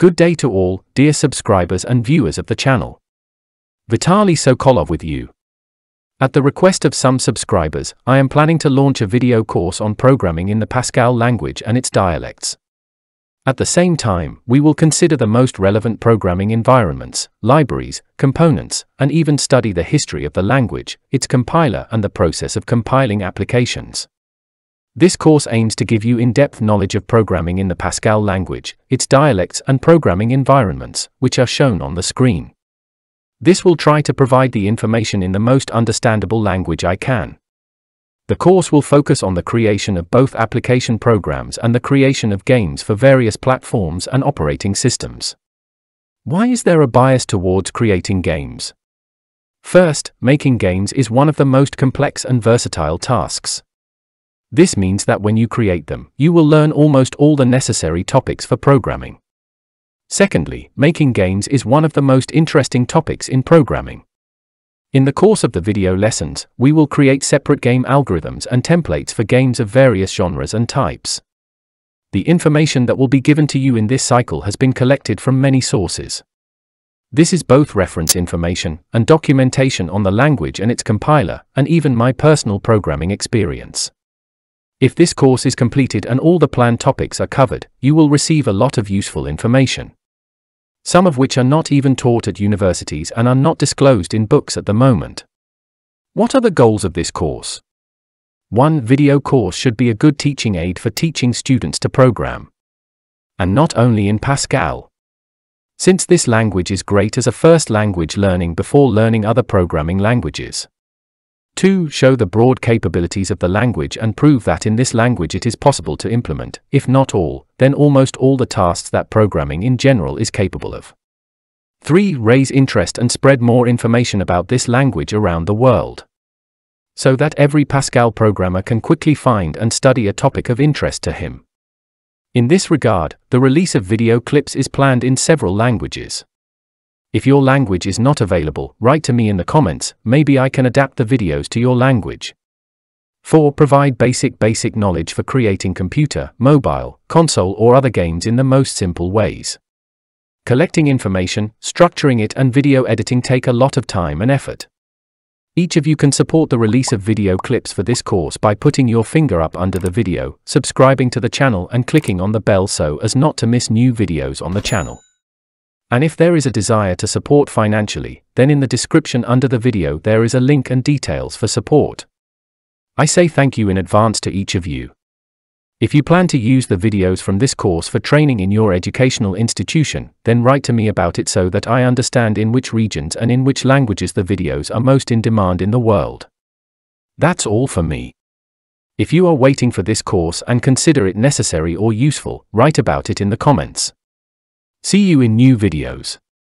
Good day to all, dear subscribers and viewers of the channel. Vitaly Sokolov with you. At the request of some subscribers, I am planning to launch a video course on programming in the Pascal language and its dialects. At the same time, we will consider the most relevant programming environments, libraries, components, and even study the history of the language, its compiler and the process of compiling applications. This course aims to give you in-depth knowledge of programming in the Pascal language, its dialects and programming environments, which are shown on the screen. This will try to provide the information in the most understandable language I can. The course will focus on the creation of both application programs and the creation of games for various platforms and operating systems. Why is there a bias towards creating games? First, making games is one of the most complex and versatile tasks. This means that when you create them, you will learn almost all the necessary topics for programming. Secondly, making games is one of the most interesting topics in programming. In the course of the video lessons, we will create separate game algorithms and templates for games of various genres and types. The information that will be given to you in this cycle has been collected from many sources. This is both reference information and documentation on the language and its compiler, and even my personal programming experience. If this course is completed and all the planned topics are covered, you will receive a lot of useful information. Some of which are not even taught at universities and are not disclosed in books at the moment. What are the goals of this course? One video course should be a good teaching aid for teaching students to program. And not only in Pascal. Since this language is great as a first language learning before learning other programming languages. 2. Show the broad capabilities of the language and prove that in this language it is possible to implement, if not all, then almost all the tasks that programming in general is capable of. 3. Raise interest and spread more information about this language around the world. So that every Pascal programmer can quickly find and study a topic of interest to him. In this regard, the release of video clips is planned in several languages. If your language is not available, write to me in the comments, maybe I can adapt the videos to your language. 4. Provide basic basic knowledge for creating computer, mobile, console or other games in the most simple ways. Collecting information, structuring it and video editing take a lot of time and effort. Each of you can support the release of video clips for this course by putting your finger up under the video, subscribing to the channel and clicking on the bell so as not to miss new videos on the channel. And if there is a desire to support financially, then in the description under the video there is a link and details for support. I say thank you in advance to each of you. If you plan to use the videos from this course for training in your educational institution, then write to me about it so that I understand in which regions and in which languages the videos are most in demand in the world. That's all for me. If you are waiting for this course and consider it necessary or useful, write about it in the comments. See you in new videos.